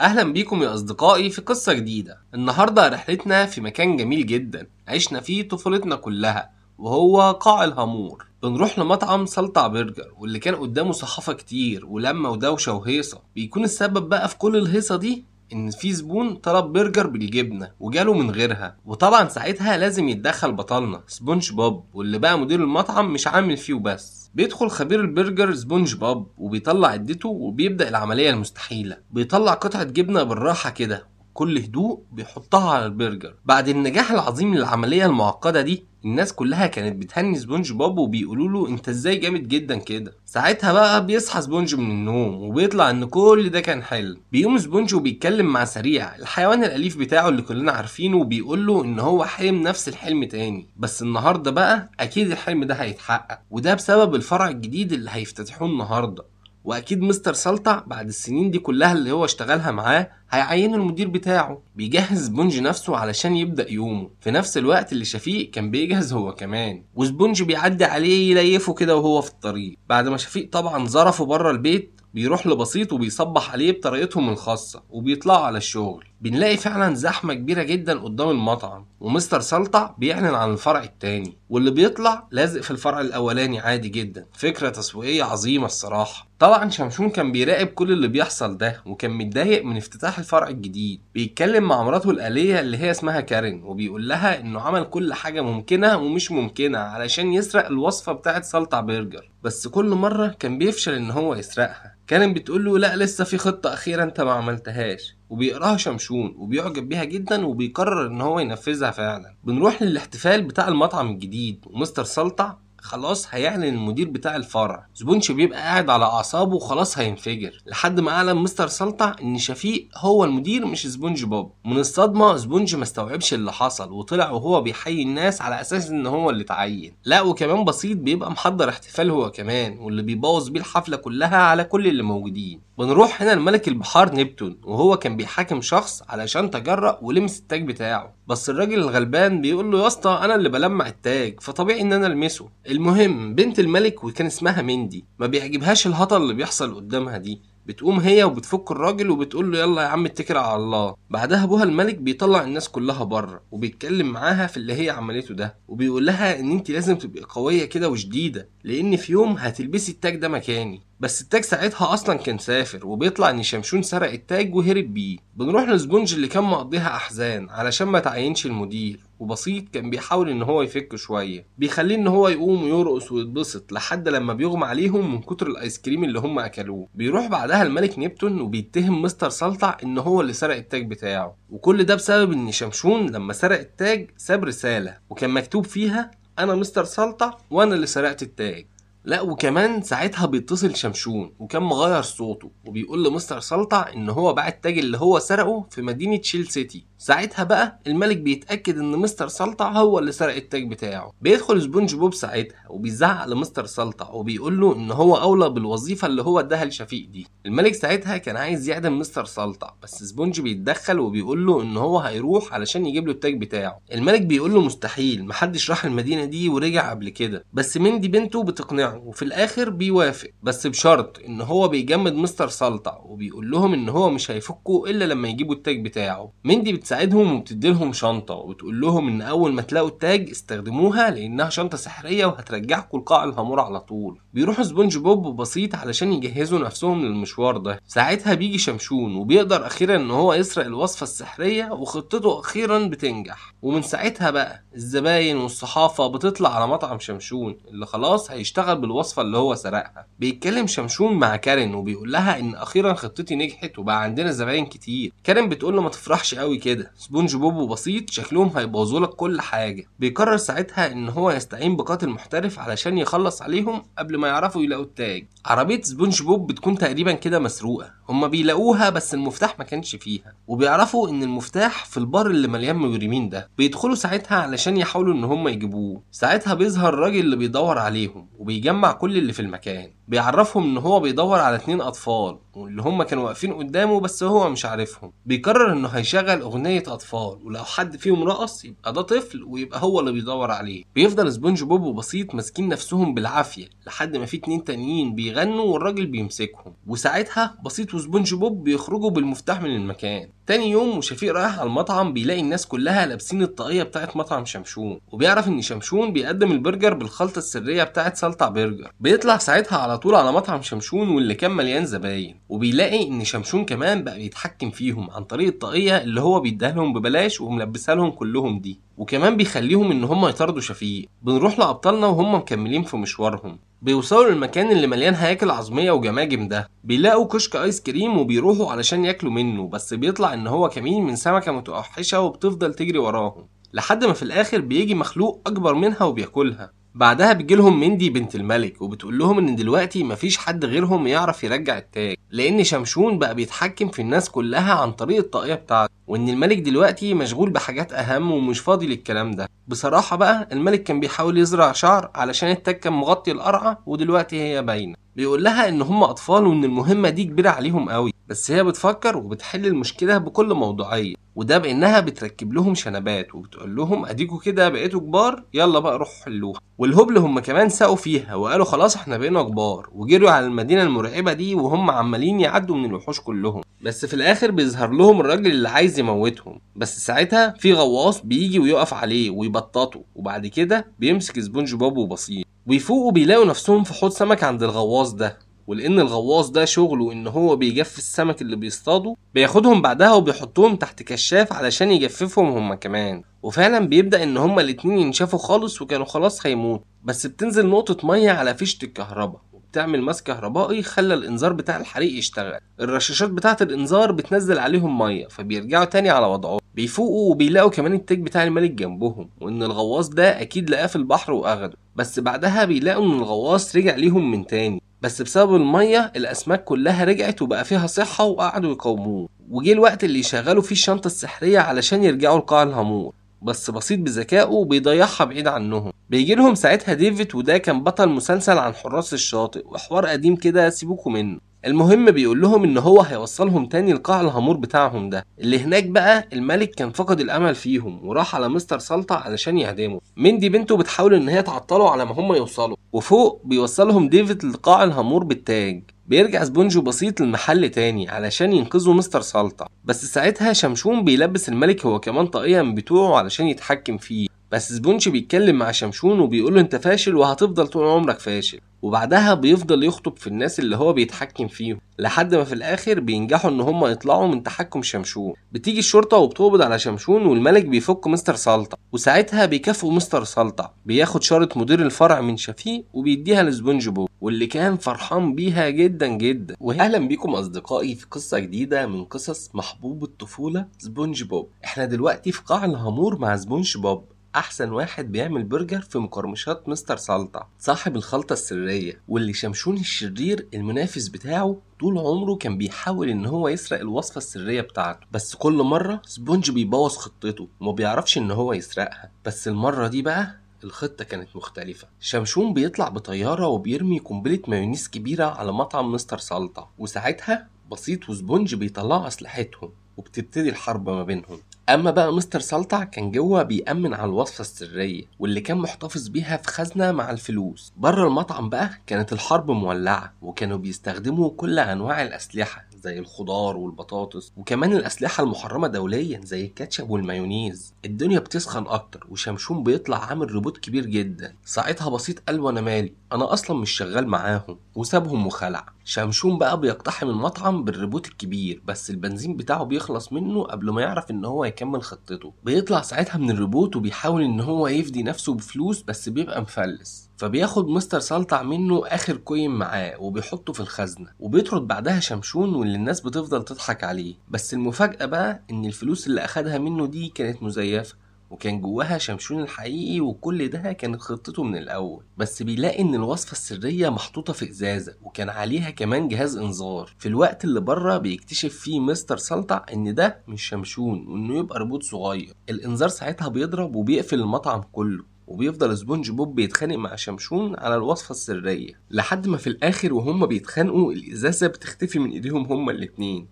اهلا بيكم يا اصدقائي في قصه جديده النهارده رحلتنا في مكان جميل جدا عشنا فيه طفولتنا كلها وهو قاع الهامور بنروح لمطعم سلطع برجر واللي كان قدامه صحافه كتير ولمه ودوشه وهيصه بيكون السبب بقى في كل الهيصه دي ان في زبون طلب برجر بالجبنه وجاله من غيرها وطبعا ساعتها لازم يتدخل بطلنا سبونج بوب واللي بقى مدير المطعم مش عامل فيه وبس بيدخل خبير البرجر سبونج بوب وبيطلع عدته وبيبدا العمليه المستحيله بيطلع قطعه جبنه بالراحه كده بكل هدوء بيحطها على البرجر بعد النجاح العظيم للعمليه المعقده دي الناس كلها كانت بتهني سبونج بوب وبيقولوا له انت ازاي جامد جدا كده ساعتها بقى بيصحى سبونج من النوم وبيطلع ان كل ده كان حلم بيقوم سبونج وبيتكلم مع سريع الحيوان الاليف بتاعه اللي كلنا عارفينه وبيقول له ان هو حلم نفس الحلم تاني بس النهارده بقى اكيد الحلم ده هيتحقق وده بسبب الفرع الجديد اللي هيفتتحوه النهارده واكيد مستر سلطع بعد السنين دي كلها اللي هو اشتغلها معاه هيعينه المدير بتاعه بيجهز سبونج نفسه علشان يبدا يومه في نفس الوقت اللي شفيق كان بيجهز هو كمان وسبونج بيعدي عليه يليفه كده وهو في الطريق بعد ما شفيق طبعا ظرفه بره البيت بيروح لبسيط وبيصبح عليه بطريقتهم الخاصة وبيطلعوا على الشغل بنلاقي فعلا زحمه كبيره جدا قدام المطعم ومستر سلطع بيعلن عن الفرع التاني واللي بيطلع لازق في الفرع الاولاني عادي جدا فكره تسويقيه عظيمه الصراحه طبعا شمشون كان بيراقب كل اللي بيحصل ده وكان متضايق من افتتاح الفرع الجديد بيتكلم مع مراته الآلية اللي هي اسمها كارين وبيقول لها انه عمل كل حاجة ممكنة ومش ممكنة علشان يسرق الوصفة بتاعة سلطع برجر بس كل مرة كان بيفشل ان هو يسرقها كان بتقول له لا لسه في خطة أخيرة انت ما عملتهاش وبيقراها شمشون وبيعجب بيها جدا وبيقرر ان هو ينفذها فعلا بنروح للاحتفال بتاع المطعم الجديد ومستر سلطع خلاص هيعلن المدير بتاع الفرع زبونش بيبقى قاعد على اعصابه وخلاص هينفجر لحد ما اعلن مستر سلطع ان شفيق هو المدير مش سبونج بوب من الصدمه سبونج ما استوعبش اللي حصل وطلع وهو بيحيي الناس على اساس ان هو اللي اتعين لا وكمان بسيط بيبقى محضر احتفال هو كمان واللي بيبوظ بيه الحفله كلها على كل اللي موجودين بنروح هنا لملك البحار نبتون وهو كان بيحاكم شخص علشان تجرأ ولمس التاج بتاعه بس الراجل الغلبان بيقول له يا اسطى انا اللي بلمع التاج فطبيعي ان انا المسه المهم بنت الملك وكان اسمها مندي ما بيعجبهاش الهطل اللي بيحصل قدامها دي بتقوم هي وبتفك الراجل وبتقول له يلا يا عم اتكل على الله بعدها ابوها الملك بيطلع الناس كلها بره وبيتكلم معاها في اللي هي عملته ده وبيقول لها ان انت لازم تبقي قويه كده وشديده لان في يوم هتلبسي التاج ده مكاني بس التاج ساعتها اصلا كان سافر وبيطلع ان شمشون سرق التاج وهرب بيه بنروح لسبونج اللي كان مقضيها احزان علشان ما تعينش المدير وبسيط كان بيحاول ان هو يفك شويه بيخليه ان هو يقوم ويرقص ويتبسط لحد لما بيغمى عليهم من كتر الايس كريم اللي هم اكلوه بيروح بعدها الملك نيبتون وبيتهم مستر سلطع ان هو اللي سرق التاج بتاعه وكل ده بسبب ان شمشون لما سرق التاج ساب رساله وكان مكتوب فيها انا مستر سلطع وانا اللي سرقت التاج لا وكمان ساعتها بيتصل شمشون وكان مغير صوته وبيقول لمستر سلطع ان هو باع التاج اللي هو سرقه في مدينه شيل سيتي ساعتها بقى الملك بيتاكد ان مستر سلطع هو اللي سرق التاج بتاعه بيدخل سبونج بوب ساعتها وبيزعق لمستر سلطع وبيقول له ان هو اولى بالوظيفه اللي هو اداها لشفيق دي الملك ساعتها كان عايز يعدم مستر سلطع بس سبونج بيتدخل وبيقول له ان هو هيروح علشان يجيب له التاج بتاعه الملك بيقول له مستحيل محدش راح المدينه دي ورجع قبل كده بس مندي بنته بتقنعه وفي الاخر بيوافق بس بشرط ان هو بيجمد مستر سلطع وبيقول لهم ان هو مش هيفكوا الا لما يجيبوا التاج بتاعه مندي بتساعدهم وبتدي لهم شنطه وتقول لهم ان اول ما تلاقوا التاج استخدموها لانها شنطه سحريه وهترجعكم لقاع الهامور على طول بيروحوا سبونج بوب وبسيط علشان يجهزوا نفسهم للمشوار ده ساعتها بيجي شمشون وبيقدر اخيرا ان هو يسرق الوصفه السحريه وخطته اخيرا بتنجح ومن ساعتها بقى الزباين والصحافه بتطلع على مطعم شمشون اللي خلاص هيشتغل بالوصفة اللي هو سرقها بيتكلم شمشون مع كارن وبيقول لها ان اخيرا خطتي نجحت وبقى عندنا زباين كتير كارن بتقول له ما تفرحش قوي كده سبونج بوب وبسيط شكلهم هيبوظوا لك كل حاجة بيقرر ساعتها ان هو يستعين بقاتل محترف علشان يخلص عليهم قبل ما يعرفوا يلاقوا التاج عربية سبونج بوب بتكون تقريبا كده مسروقة هما بيلاقوها بس المفتاح ما كانش فيها وبيعرفوا ان المفتاح في البار اللي مليان مجرمين ده بيدخلوا ساعتها علشان يحاولوا ان هما يجيبوه ساعتها بيظهر الراجل اللي بيدور عليهم وبيجمع كل اللي في المكان بيعرفهم ان هو بيدور على اتنين اطفال واللي هم كانوا واقفين قدامه بس هو مش عارفهم بيقرر انه هيشغل اغنيه اطفال ولو حد فيهم رقص يبقى ده طفل ويبقى هو اللي بيدور عليه بيفضل سبونج بوب وبسيط ماسكين نفسهم بالعافيه لحد ما في اتنين تانيين بيغنوا والراجل بيمسكهم وساعتها بسيط وسبونج بوب بيخرجوا بالمفتاح من المكان تاني يوم وشفيق رايح على المطعم بيلاقي الناس كلها لابسين الطاقية بتاعت مطعم شمشون وبيعرف ان شمشون بيقدم البرجر بالخلطة السرية بتاعت سلطع برجر بيطلع ساعتها على طول على مطعم شمشون واللي كان مليان زباين وبيلاقي ان شمشون كمان بقى بيتحكم فيهم عن طريق الطاقية اللي هو بيديها لهم ببلاش وملبسها لهم كلهم دي وكمان بيخليهم ان هم يطاردوا شفيق بنروح لابطالنا وهم مكملين في مشوارهم بيوصلوا للمكان اللي مليان هياكل عظميه وجماجم ده بيلاقوا كشك ايس كريم وبيروحوا علشان ياكلوا منه بس بيطلع ان هو كمين من سمكه متوحشه وبتفضل تجري وراهم لحد ما في الاخر بيجي مخلوق اكبر منها وبياكلها بعدها بتجيلهم مندي بنت الملك وبتقول لهم ان دلوقتي مفيش حد غيرهم يعرف يرجع التاج لان شمشون بقى بيتحكم في الناس كلها عن طريق الطاقية بتاعته وان الملك دلوقتي مشغول بحاجات اهم ومش فاضي للكلام ده بصراحة بقى الملك كان بيحاول يزرع شعر علشان التاج كان مغطي القرعة ودلوقتي هي باينة بيقول لها ان هم اطفال وان المهمه دي كبيره عليهم قوي بس هي بتفكر وبتحل المشكله بكل موضوعيه وده بانها بتركب لهم شنبات وبتقول لهم اديكوا كده بقيتوا كبار يلا بقى روحوا حلوها والهبل هم كمان ساقوا فيها وقالوا خلاص احنا بقينا كبار وجروا على المدينه المرعبه دي وهم عمالين يعدوا من الوحوش كلهم بس في الاخر بيظهر لهم الراجل اللي عايز يموتهم بس ساعتها في غواص بيجي ويقف عليه ويبططه وبعد كده بيمسك سبونج بوب وبسيط ويفوقوا بيلاقوا نفسهم في حوض سمك عند الغواص ده ولان الغواص ده شغله ان هو بيجف السمك اللي بيصطاده بياخدهم بعدها وبيحطهم تحت كشاف علشان يجففهم هما كمان وفعلا بيبدا ان هما الاتنين ينشفوا خالص وكانوا خلاص هيموتوا بس بتنزل نقطه ميه على فيشه الكهرباء وبتعمل ماس كهربائي خلى الانذار بتاع الحريق يشتغل الرشاشات بتاعه الانذار بتنزل عليهم ميه فبيرجعوا تاني على وضعهم بيفوقوا وبيلاقوا كمان التاج بتاع الملك جنبهم وان الغواص ده اكيد لقاه في البحر واخده بس بعدها بيلاقوا ان الغواص رجع ليهم من تاني بس بسبب المية الأسماك كلها رجعت وبقى فيها صحة وقعدوا يقاوموه وجه الوقت اللي يشغلوا فيه الشنطة السحرية علشان يرجعوا لقاع الهامور بس بسيط بذكائه وبيضيعها بعيد عنهم بيجي لهم ساعتها ديفيد وده كان بطل مسلسل عن حراس الشاطئ وحوار قديم كده سيبوكوا منه المهم بيقول لهم ان هو هيوصلهم تاني لقاع الهامور بتاعهم ده اللي هناك بقى الملك كان فقد الامل فيهم وراح على مستر سلطة علشان من مندي بنته بتحاول ان هي تعطله على ما هم يوصلوا وفوق بيوصلهم ديفيد لقاع الهامور بالتاج بيرجع سبونجو بسيط المحل تاني علشان ينقذوا مستر سلطة بس ساعتها شمشون بيلبس الملك هو كمان طاقية من بتوعه علشان يتحكم فيه بس زبونش بيتكلم مع شمشون وبيقول له انت فاشل وهتفضل طول عمرك فاشل وبعدها بيفضل يخطب في الناس اللي هو بيتحكم فيهم لحد ما في الاخر بينجحوا ان هم يطلعوا من تحكم شمشون بتيجي الشرطه وبتقبض على شمشون والملك بيفك مستر سلطه وساعتها بيكافئوا مستر سلطه بياخد شاره مدير الفرع من شفيق وبيديها لسبونج بوب واللي كان فرحان بيها جدا جدا واهلا بيكم اصدقائي في قصه جديده من قصص محبوب الطفوله سبونج بوب احنا دلوقتي في قاع الهامور مع سبونج بوب احسن واحد بيعمل برجر في مقرمشات مستر سلطة صاحب الخلطة السرية واللي شمشون الشرير المنافس بتاعه طول عمره كان بيحاول ان هو يسرق الوصفه السريه بتاعته بس كل مره سبونج بيبوظ خطته وما بيعرفش ان هو يسرقها بس المره دي بقى الخطة كانت مختلفة شمشون بيطلع بطيارة وبيرمي قنبلة مايونيز كبيرة على مطعم مستر سلطة وساعتها بسيط وسبونج بيطلعوا أسلحتهم وبتبتدي الحرب ما بينهم اما بقى مستر سلطع كان جوه بيأمن على الوصفة السرية واللي كان محتفظ بيها في خزنة مع الفلوس بره المطعم بقى كانت الحرب مولعة وكانوا بيستخدموا كل انواع الاسلحة زي الخضار والبطاطس وكمان الأسلحة المحرمة دوليا زي الكاتشب والمايونيز الدنيا بتسخن أكتر وشمشون بيطلع عامل روبوت كبير جدا ساعتها بسيط قال وأنا مالي أنا أصلا مش شغال معاهم وسابهم وخلع شمشون بقى بيقتحم المطعم بالروبوت الكبير بس البنزين بتاعه بيخلص منه قبل ما يعرف ان هو يكمل خطته بيطلع ساعتها من الروبوت وبيحاول ان هو يفدي نفسه بفلوس بس بيبقى مفلس فبياخد مستر سلطع منه اخر كوين معاه وبيحطه في الخزنه وبيطرد بعدها شمشون واللي الناس بتفضل تضحك عليه بس المفاجاه بقى ان الفلوس اللي اخدها منه دي كانت مزيفه وكان جواها شمشون الحقيقي وكل ده كانت خطته من الأول بس بيلاقي إن الوصفة السرية محطوطة في إزازة وكان عليها كمان جهاز إنذار في الوقت اللي بره بيكتشف فيه مستر سلطع إن ده مش شمشون وإنه يبقى ربوت صغير الإنذار ساعتها بيضرب وبيقفل المطعم كله وبيفضل سبونج بوب بيتخانق مع شمشون على الوصفة السرية لحد ما في الآخر وهم بيتخانقوا الإزازة بتختفي من إيديهم هما الاتنين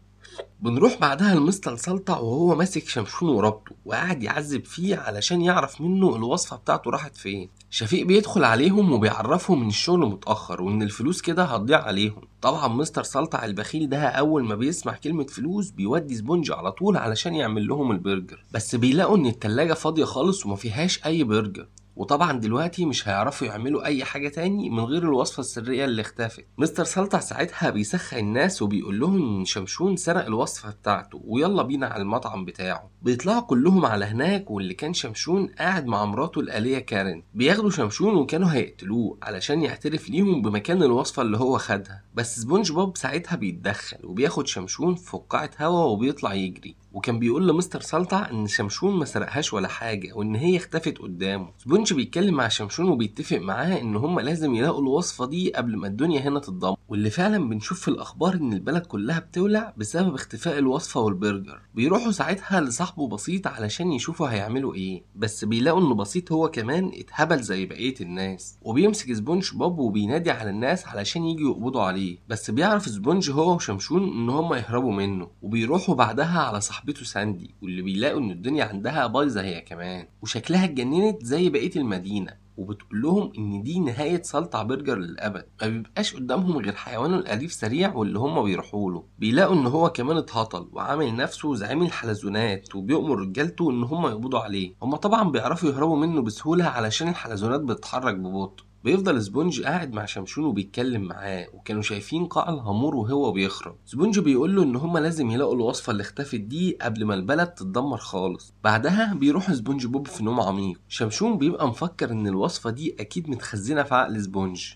بنروح بعدها لمستر سلطع وهو ماسك شمشون وربطه وقاعد يعذب فيه علشان يعرف منه الوصفة بتاعته راحت فين شفيق بيدخل عليهم وبيعرفهم ان الشغل متأخر وان الفلوس كده هتضيع عليهم طبعا مستر سلطع البخيل ده اول ما بيسمع كلمة فلوس بيودي سبونج على طول علشان يعمل لهم البرجر بس بيلاقوا ان التلاجة فاضية خالص وما فيهاش اي برجر وطبعا دلوقتي مش هيعرفوا يعملوا اي حاجه تاني من غير الوصفه السريه اللي اختفت مستر سلطع ساعتها بيسخن الناس وبيقول لهم ان شمشون سرق الوصفه بتاعته ويلا بينا على المطعم بتاعه بيطلعوا كلهم على هناك واللي كان شمشون قاعد مع مراته الآلية كارين بياخدوا شمشون وكانوا هيقتلوه علشان يعترف ليهم بمكان الوصفة اللي هو خدها بس سبونج بوب ساعتها بيتدخل وبياخد شمشون في فقاعة هوا وبيطلع يجري وكان بيقول لمستر سلطع ان شمشون ما سرقهاش ولا حاجه وان هي اختفت قدامه سبونج بيتكلم مع شمشون وبيتفق معاه ان هم لازم يلاقوا الوصفه دي قبل ما الدنيا هنا تتضم واللي فعلا بنشوف في الاخبار ان البلد كلها بتولع بسبب اختفاء الوصفه والبرجر بيروحوا ساعتها لصاحبه بسيط علشان يشوفوا هيعملوا ايه بس بيلاقوا ان بسيط هو كمان اتهبل زي بقيه الناس وبيمسك سبونج بوب وبينادي على الناس علشان يجوا يقبضوا عليه بس بيعرف سبونج هو وشمشون ان هم يهربوا منه وبيروحوا بعدها على صاحبه صاحبته ساندي واللي بيلاقوا ان الدنيا عندها بايظه هي كمان وشكلها اتجننت زي بقيه المدينه وبتقول لهم ان دي نهايه سلطع برجر للابد ما بيبقاش قدامهم غير حيوانه الاليف سريع واللي هم بيروحوا له بيلاقوا ان هو كمان اتهطل وعامل نفسه زعيم الحلزونات وبيؤمر رجالته ان هم يقبضوا عليه هم طبعا بيعرفوا يهربوا منه بسهوله علشان الحلزونات بتتحرك ببطء بيفضل سبونج قاعد مع شمشون وبيتكلم معاه وكانوا شايفين قاع الهامور وهو بيخرج سبونج بيقول له ان هما لازم يلاقوا الوصفه اللي اختفت دي قبل ما البلد تتدمر خالص بعدها بيروح سبونج بوب في نوم عميق شمشون بيبقى مفكر ان الوصفه دي اكيد متخزنه في عقل سبونج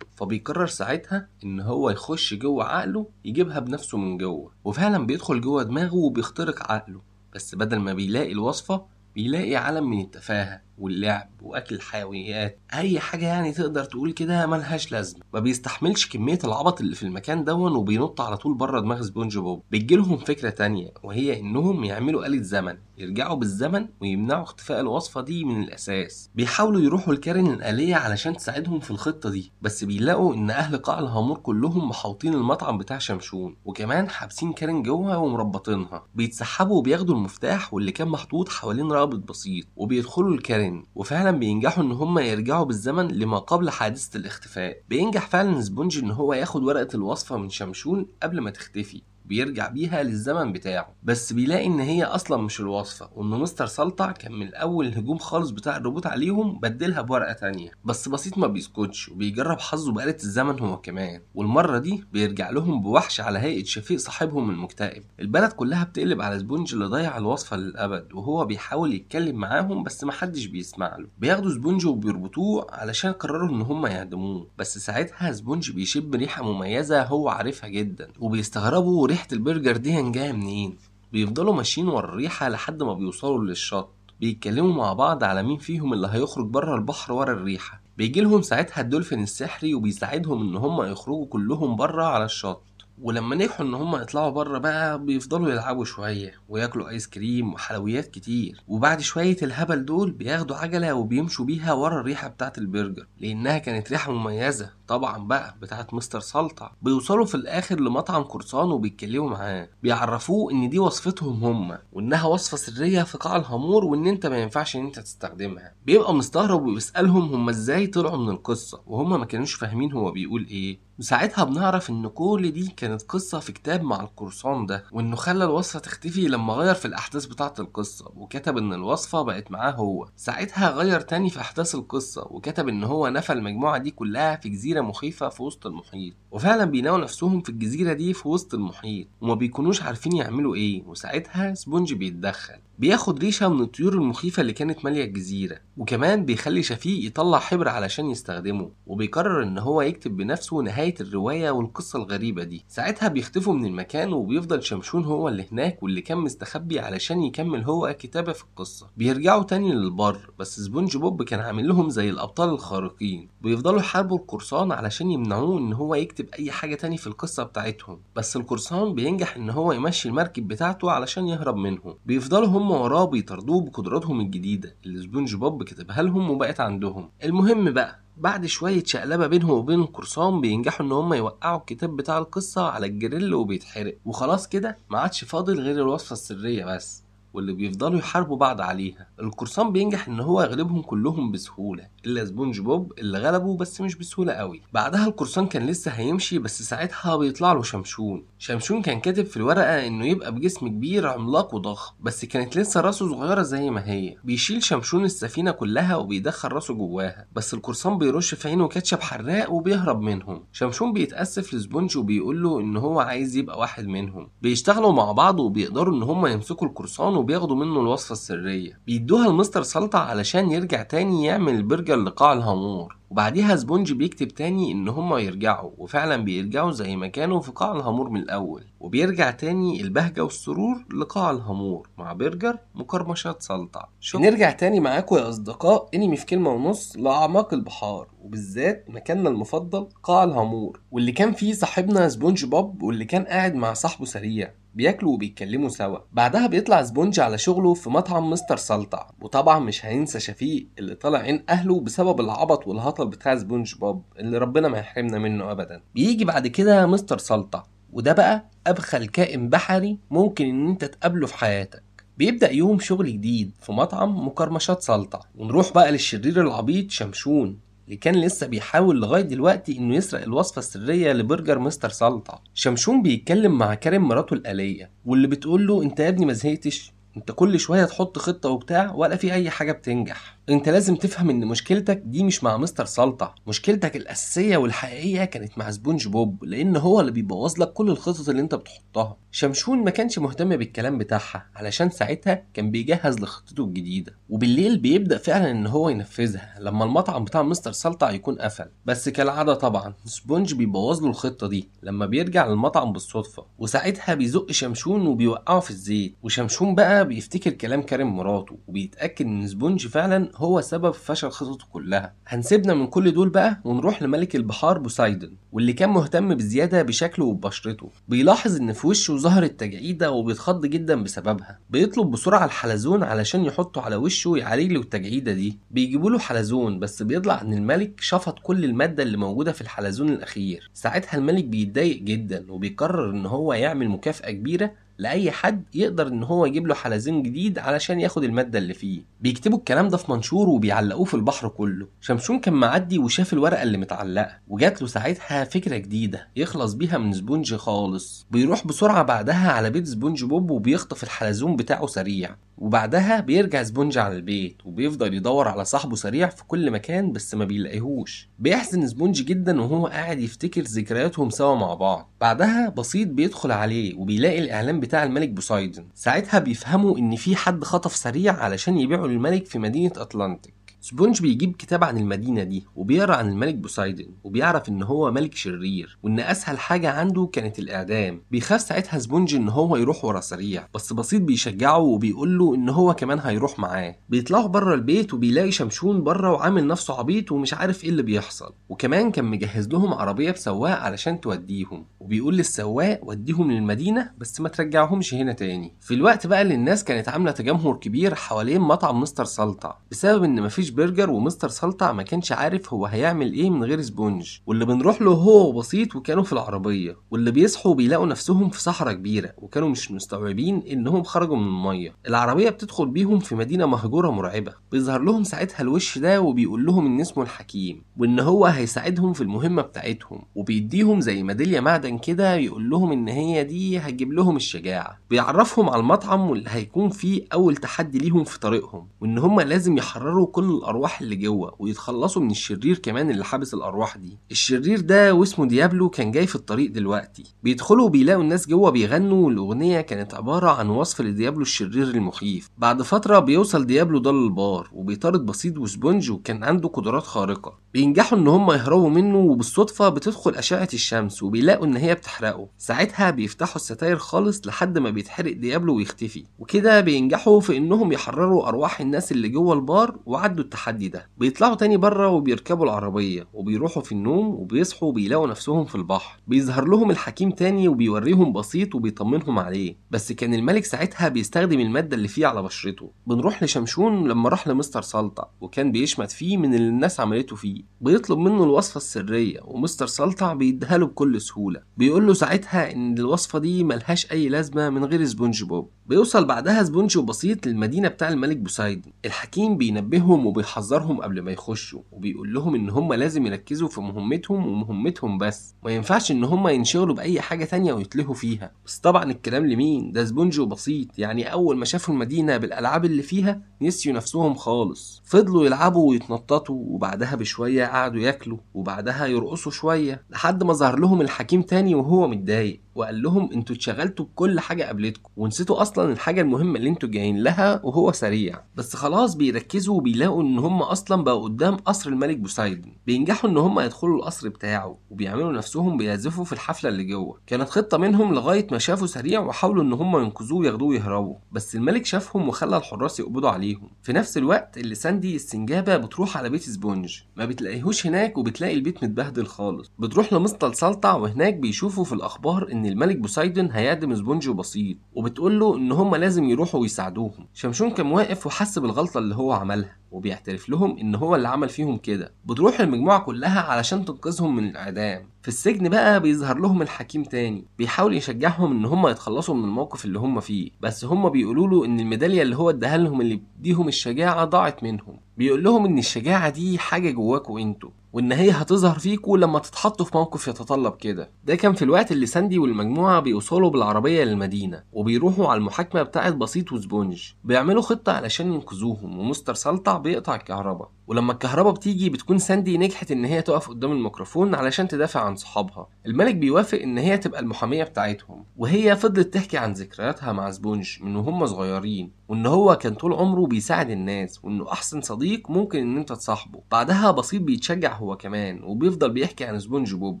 فبيقرر ساعتها ان هو يخش جوه عقله يجيبها بنفسه من جوه وفعلا بيدخل جوه دماغه وبيخترق عقله بس بدل ما بيلاقي الوصفه بيلاقي عالم من التفاهه واللعب واكل الحيويات اي حاجه يعني تقدر تقول كده ملهاش لازمه ما بيستحملش كميه العبط اللي في المكان دون وبينط على طول بره دماغ سبونج بوب بتجيلهم فكره تانية وهي انهم يعملوا آلة زمن يرجعوا بالزمن ويمنعوا اختفاء الوصفه دي من الاساس بيحاولوا يروحوا لكارن الآلية علشان تساعدهم في الخطه دي بس بيلاقوا ان اهل قاع الهامور كلهم محاوطين المطعم بتاع شمشون وكمان حابسين كارن جوه ومربطينها بيتسحبوا وبياخدوا المفتاح واللي كان محطوط حوالين رقبه بسيط وبيدخلوا الكارين الزمان وفعلا بينجحوا ان هم يرجعوا بالزمن لما قبل حادثة الاختفاء بينجح فعلا سبونج ان هو ياخد ورقة الوصفة من شمشون قبل ما تختفي بيرجع بيها للزمن بتاعه بس بيلاقي ان هي اصلا مش الوصفه وان مستر سلطع كان من اول الهجوم خالص بتاع الروبوت عليهم بدلها بورقه تانية بس بسيط ما بيسكتش وبيجرب حظه بآلة الزمن هو كمان والمره دي بيرجع لهم بوحش على هيئه شفيق صاحبهم المكتئب البلد كلها بتقلب على سبونج اللي ضيع الوصفه للابد وهو بيحاول يتكلم معاهم بس محدش بيسمع له بياخدوا سبونج وبيربطوه علشان قرروا ان هم يهدموه بس ساعتها سبونج بيشم ريحه مميزه هو عارفها جدا وبيستغربوا ريحة البرجر دي جاية منين؟ بيفضلوا ماشيين ورا الريحة لحد ما بيوصلوا للشط بيتكلموا مع بعض على مين فيهم اللي هيخرج بره البحر ورا الريحة بيجيلهم ساعتها الدولفين السحري وبيساعدهم ان هم يخرجوا كلهم بره على الشط ولما نجحوا ان هم يطلعوا بره بقى بيفضلوا يلعبوا شويه وياكلوا ايس كريم وحلويات كتير وبعد شويه الهبل دول بياخدوا عجله وبيمشوا بيها ورا الريحه بتاعه البرجر لانها كانت ريحه مميزه طبعا بقى بتاعت مستر سلطع بيوصلوا في الاخر لمطعم قرصان وبيتكلموا معاه بيعرفوه ان دي وصفتهم هم وانها وصفه سريه في قاع الهامور وان انت ما ينفعش ان انت تستخدمها بيبقى مستغرب وبيسالهم هم ازاي طلعوا من القصه وهم ما كانوش فاهمين هو بيقول ايه وساعتها بنعرف ان كل دي كانت قصة في كتاب مع القرصان ده وانه خلى الوصفة تختفي لما غير في الاحداث بتاعة القصة وكتب ان الوصفة بقت معاه هو ساعتها غير تاني في احداث القصة وكتب ان هو نفى المجموعة دي كلها في جزيرة جزيرة مخيفة في وسط المحيط وفعلا بيناو نفسهم في الجزيرة دي في وسط المحيط وما بيكونوش عارفين يعملوا ايه وساعتها سبونج بيتدخل بياخد ريشة من الطيور المخيفة اللي كانت مالية الجزيرة وكمان بيخلي شفيق يطلع حبر علشان يستخدمه وبيقرر ان هو يكتب بنفسه نهاية الرواية والقصة الغريبة دي ساعتها بيختفوا من المكان وبيفضل شمشون هو اللي هناك واللي كان مستخبي علشان يكمل هو كتابة في القصة بيرجعوا تاني للبر بس سبونج بوب كان عامل لهم زي الابطال الخارقين بيفضلوا يحاربوا القرصان علشان يمنعوه ان هو يكتب اي حاجة تاني في القصة بتاعتهم بس القرصان بينجح ان هو يمشي المركب بتاعته علشان يهرب منهم بيفضلوا هم هم وراه بيطاردوه بقدراتهم الجديدة اللي سبونج بوب كتبها لهم وبقت عندهم المهم بقى بعد شوية شقلبة بينهم وبين القرصان بينجحوا إن هم يوقعوا الكتاب بتاع القصة على الجريل وبيتحرق وخلاص كده ما عادش فاضل غير الوصفة السرية بس واللي بيفضلوا يحاربوا بعض عليها القرصان بينجح ان هو يغلبهم كلهم بسهوله الا سبونج بوب اللي غلبه بس مش بسهوله قوي بعدها القرصان كان لسه هيمشي بس ساعتها بيطلع له شمشون شمشون كان كاتب في الورقه انه يبقى بجسم كبير عملاق وضخم بس كانت لسه راسه صغيره زي ما هي بيشيل شمشون السفينه كلها وبيدخل راسه جواها بس القرصان بيرش في عينه كاتشب حراق وبيهرب منهم شمشون بيتاسف لسبونج وبيقول له ان هو عايز يبقى واحد منهم بيشتغلوا مع بعض وبيقدروا ان هم يمسكوا القرصان وبياخدوا منه الوصفة السرية بيدوها لمستر سلطة علشان يرجع تاني يعمل البرجر لقاع الهامور وبعديها سبونج بيكتب تاني إن هما يرجعوا وفعلا بيرجعوا زي ما كانوا في قاع الهامور من الأول وبيرجع تاني البهجة والسرور لقاع الهامور مع برجر مقرمشات سلطع نرجع تاني معاكم يا أصدقاء إنمي في كلمة ونص لأعماق البحار وبالذات مكاننا المفضل قاع الهامور واللي كان فيه صاحبنا سبونج بوب واللي كان قاعد مع صاحبه سريع بياكلوا وبيتكلموا سوا بعدها بيطلع سبونج على شغله في مطعم مستر سلطع وطبعا مش هينسى شفيق اللي طلع عين أهله بسبب العبط والهطل البطل بتاع سبونج بوب اللي ربنا ما يحرمنا منه ابدا بيجي بعد كده مستر سلطه وده بقى ابخل كائن بحري ممكن ان انت تقابله في حياتك بيبدأ يوم شغل جديد في مطعم مكرمشات سلطة ونروح بقى للشرير العبيط شمشون اللي كان لسه بيحاول لغاية دلوقتي إنه يسرق الوصفة السرية لبرجر مستر سلطة شمشون بيتكلم مع كريم مراته الآلية واللي بتقول له أنت يا ابني ما زهقتش أنت كل شوية تحط خطة وبتاع ولا في أي حاجة بتنجح انت لازم تفهم ان مشكلتك دي مش مع مستر سلطع مشكلتك الاساسيه والحقيقيه كانت مع سبونج بوب لان هو اللي بيبوظ لك كل الخطط اللي انت بتحطها شمشون ما كانش مهتم بالكلام بتاعها علشان ساعتها كان بيجهز لخطته الجديده وبالليل بيبدا فعلا ان هو ينفذها لما المطعم بتاع مستر سلطع يكون قفل بس كالعاده طبعا سبونج بيبوظ له الخطه دي لما بيرجع للمطعم بالصدفه وساعتها بيزق شمشون وبيوقعه في الزيت وشمشون بقى بيفتكر كلام كريم مراته وبيتاكد ان سبونج فعلا هو سبب فشل خططه كلها هنسيبنا من كل دول بقى ونروح لملك البحار بوسايدن واللي كان مهتم بزيادة بشكله وببشرته بيلاحظ ان في وشه ظهرت تجعيدة وبيتخض جدا بسببها بيطلب بسرعة الحلزون علشان يحطه على وشه ويعالج له التجعيدة دي بيجيبوا له حلزون بس بيطلع ان الملك شفط كل المادة اللي موجودة في الحلزون الاخير ساعتها الملك بيتضايق جدا وبيقرر ان هو يعمل مكافأة كبيرة لاي حد يقدر ان هو يجيب له حلزون جديد علشان ياخد الماده اللي فيه بيكتبوا الكلام ده في منشور وبيعلقوه في البحر كله شمشون كان معدي وشاف الورقه اللي متعلقه وجات له ساعتها فكره جديده يخلص بيها من سبونج خالص بيروح بسرعه بعدها على بيت سبونج بوب وبيخطف الحلزون بتاعه سريع وبعدها بيرجع سبونج على البيت وبيفضل يدور على صاحبه سريع في كل مكان بس ما بيلاقيهوش بيحزن سبونج جدا وهو قاعد يفتكر ذكرياتهم سوا مع بعض بعدها بسيط بيدخل عليه وبيلاقي الاعلان بتاع الملك بوسايدن ساعتها بيفهموا ان في حد خطف سريع علشان يبيعه للملك في مدينه اتلانتيك سبونج بيجيب كتاب عن المدينة دي وبيقرأ عن الملك بوسايدن وبيعرف إن هو ملك شرير وإن أسهل حاجة عنده كانت الإعدام بيخاف ساعتها سبونج إن هو يروح ورا سريع بس بسيط بيشجعه وبيقول له إن هو كمان هيروح معاه بيطلعوا بره البيت وبيلاقي شمشون بره وعامل نفسه عبيط ومش عارف إيه اللي بيحصل وكمان كان مجهز لهم عربية بسواق علشان توديهم وبيقول للسواق وديهم للمدينة بس ما ترجعهمش هنا تاني في الوقت بقى اللي الناس كانت عاملة تجمهر كبير حوالين مطعم مستر سلطة بسبب إن مفيش برجر ومستر سلطع ما كانش عارف هو هيعمل ايه من غير سبونج واللي بنروح له هو وبسيط وكانوا في العربيه واللي بيصحوا بيلاقوا نفسهم في صحراء كبيره وكانوا مش مستوعبين انهم خرجوا من الميه العربيه بتدخل بيهم في مدينه مهجوره مرعبه بيظهر لهم ساعتها الوش ده وبيقول لهم ان اسمه الحكيم وان هو هيساعدهم في المهمه بتاعتهم وبيديهم زي ميداليه معدن كده يقول لهم ان هي دي هتجيب لهم الشجاعه بيعرفهم على المطعم واللي هيكون فيه اول تحدي ليهم في طريقهم وان هم لازم يحرروا كل الارواح اللي جوه ويتخلصوا من الشرير كمان اللي حابس الارواح دي الشرير ده واسمه ديابلو كان جاي في الطريق دلوقتي بيدخلوا وبيلاقوا الناس جوه بيغنوا والاغنيه كانت عباره عن وصف لديابلو الشرير المخيف بعد فتره بيوصل ديابلو ده للبار وبيطارد بسيط وسبونج وكان عنده قدرات خارقه بينجحوا ان هم يهربوا منه وبالصدفه بتدخل اشعه الشمس وبيلاقوا ان هي بتحرقه ساعتها بيفتحوا الستاير خالص لحد ما بيتحرق ديابلو ويختفي وكده بينجحوا في انهم يحرروا ارواح الناس اللي جوه البار وعدوا التحدي ده بيطلعوا تاني بره وبيركبوا العربية وبيروحوا في النوم وبيصحوا وبيلاقوا نفسهم في البحر بيظهر لهم الحكيم تاني وبيوريهم بسيط وبيطمنهم عليه بس كان الملك ساعتها بيستخدم المادة اللي فيه على بشرته بنروح لشمشون لما راح لمستر سلطع وكان بيشمت فيه من اللي الناس عملته فيه بيطلب منه الوصفة السرية ومستر سلطع بيديها له بكل سهولة بيقول له ساعتها إن الوصفة دي ملهاش أي لازمة من غير سبونج بوب بيوصل بعدها سبونج وبسيط للمدينة بتاع الملك بوسايدن الحكيم بينبههم وبيحذرهم قبل ما يخشوا وبيقول لهم ان هم لازم يركزوا في مهمتهم ومهمتهم بس ما ينفعش ان هم ينشغلوا بأي حاجة تانية ويتلهوا فيها بس طبعا الكلام لمين ده سبونج وبسيط يعني أول ما شافوا المدينة بالألعاب اللي فيها نسيوا نفسهم خالص فضلوا يلعبوا ويتنططوا وبعدها بشوية قعدوا ياكلوا وبعدها يرقصوا شوية لحد ما ظهر لهم الحكيم تاني وهو متضايق وقال لهم انتوا اتشغلتوا بكل حاجه قابلتكم ونسيتوا اصلا الحاجه المهمه اللي انتوا جايين لها وهو سريع بس خلاص بيركزوا وبيلاقوا ان هم اصلا بقوا قدام قصر الملك بوسايدن بينجحوا ان هم يدخلوا القصر بتاعه وبيعملوا نفسهم بيعزفوا في الحفله اللي جوه كانت خطه منهم لغايه ما شافوا سريع وحاولوا ان هم ينقذوه وياخدوه ويهربوا بس الملك شافهم وخلى الحراس يقبضوا عليهم في نفس الوقت اللي ساندي السنجابه بتروح على بيت سبونج ما بتلاقيهوش هناك وبتلاقي البيت متبهدل خالص بتروح لمستر سلطع وهناك بيشوفوا في الاخبار ان الملك بوسايدون هيعدم سبونج وبسيط وبتقول له ان هم لازم يروحوا ويساعدوهم شمشون كان واقف وحس بالغلطه اللي هو عملها وبيعترف لهم ان هو اللي عمل فيهم كده بتروح المجموعه كلها علشان تنقذهم من الإعدام في السجن بقى بيظهر لهم الحكيم تاني بيحاول يشجعهم ان هم يتخلصوا من الموقف اللي هم فيه بس هم بيقولوا له ان الميداليه اللي هو اداها لهم اللي بيديهم الشجاعه ضاعت منهم بيقول لهم ان الشجاعه دي حاجه جواكوا انتوا وان هي هتظهر فيكوا لما تتحطوا في موقف يتطلب كده ده كان في الوقت اللي ساندي والمجموعه بيوصلوا بالعربيه للمدينه وبيروحوا على المحاكمه بتاعه بسيط وسبونج بيعملوا خطه علشان ينقذوهم ومستر سلطع بيقطع الكهرباء ولما الكهرباء بتيجي بتكون ساندي نجحت ان هي تقف قدام الميكروفون علشان تدافع عن صحابها الملك بيوافق ان هي تبقى المحاميه بتاعتهم وهي فضلت تحكي عن ذكرياتها مع سبونج من وهم صغيرين وان هو كان طول عمره بيساعد الناس وانه احسن صديق ممكن ان انت تصاحبه بعدها بسيط بيتشجع هو كمان وبيفضل بيحكي عن سبونج بوب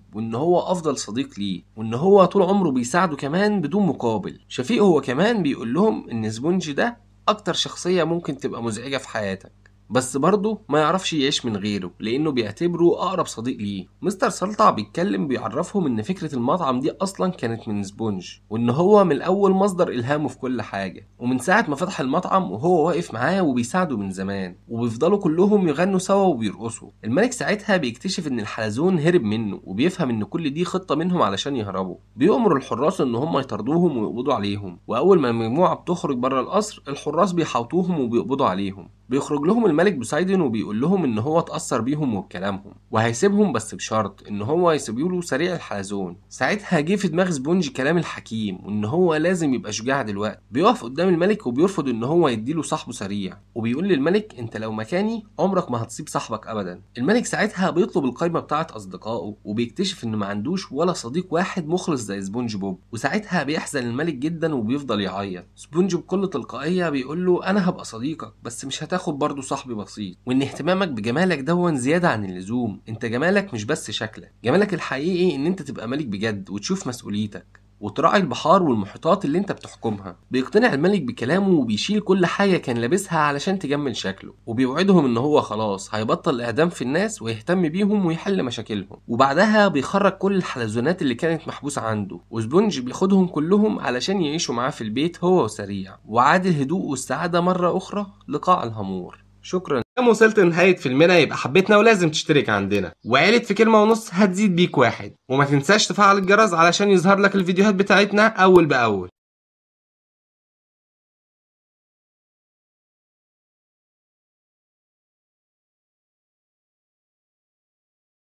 وان هو افضل صديق ليه وان هو طول عمره بيساعده كمان بدون مقابل شفيق هو كمان بيقول لهم ان سبونج ده اكتر شخصيه ممكن تبقى مزعجه في حياتك بس برضه ما يعرفش يعيش من غيره لانه بيعتبره اقرب صديق ليه مستر سلطع بيتكلم بيعرفهم ان فكره المطعم دي اصلا كانت من سبونج وان هو من الاول مصدر الهامه في كل حاجه ومن ساعه ما فتح المطعم وهو واقف معاه وبيساعده من زمان وبيفضلوا كلهم يغنوا سوا وبيرقصوا الملك ساعتها بيكتشف ان الحلزون هرب منه وبيفهم ان كل دي خطه منهم علشان يهربوا بيأمر الحراس ان هم يطردوهم ويقبضوا عليهم واول ما المجموعه بتخرج بره القصر الحراس بيحاوطوهم وبيقبضوا عليهم بيخرج لهم الملك بوسايدن وبيقول لهم ان هو اتأثر بيهم وبكلامهم وهيسيبهم بس بشرط ان هو يسيبوا له سريع الحلزون ساعتها جه في دماغ سبونج كلام الحكيم وان هو لازم يبقى شجاع دلوقتي بيقف قدام الملك وبيرفض ان هو يديله صاحبه سريع وبيقول للملك انت لو مكاني عمرك ما هتصيب صاحبك ابدا الملك ساعتها بيطلب القايمه بتاعه اصدقائه وبيكتشف ان ما عندوش ولا صديق واحد مخلص زي سبونج بوب وساعتها بيحزن الملك جدا وبيفضل يعيط سبونج بكل تلقائيه بيقول له انا هبقى صديقك بس مش هتعرف تاخد برضه صاحبي بسيط وان اهتمامك بجمالك دون زياده عن اللزوم انت جمالك مش بس شكلك جمالك الحقيقي ان انت تبقى ملك بجد وتشوف مسؤوليتك وتراعي البحار والمحيطات اللي انت بتحكمها بيقتنع الملك بكلامه وبيشيل كل حاجة كان لابسها علشان تجمل شكله وبيوعدهم ان هو خلاص هيبطل اعدام في الناس ويهتم بيهم ويحل مشاكلهم وبعدها بيخرج كل الحلزونات اللي كانت محبوسة عنده وسبونج بياخدهم كلهم علشان يعيشوا معاه في البيت هو وسريع وعاد الهدوء والسعادة مرة أخرى لقاع الهامور شكرا كم وصلت لنهاية فيلمنا يبقى حبيتنا ولازم تشترك عندنا وعيلة في كلمة ونص هتزيد بيك واحد وما تنساش تفعل الجرس علشان يظهر لك الفيديوهات بتاعتنا أول بأول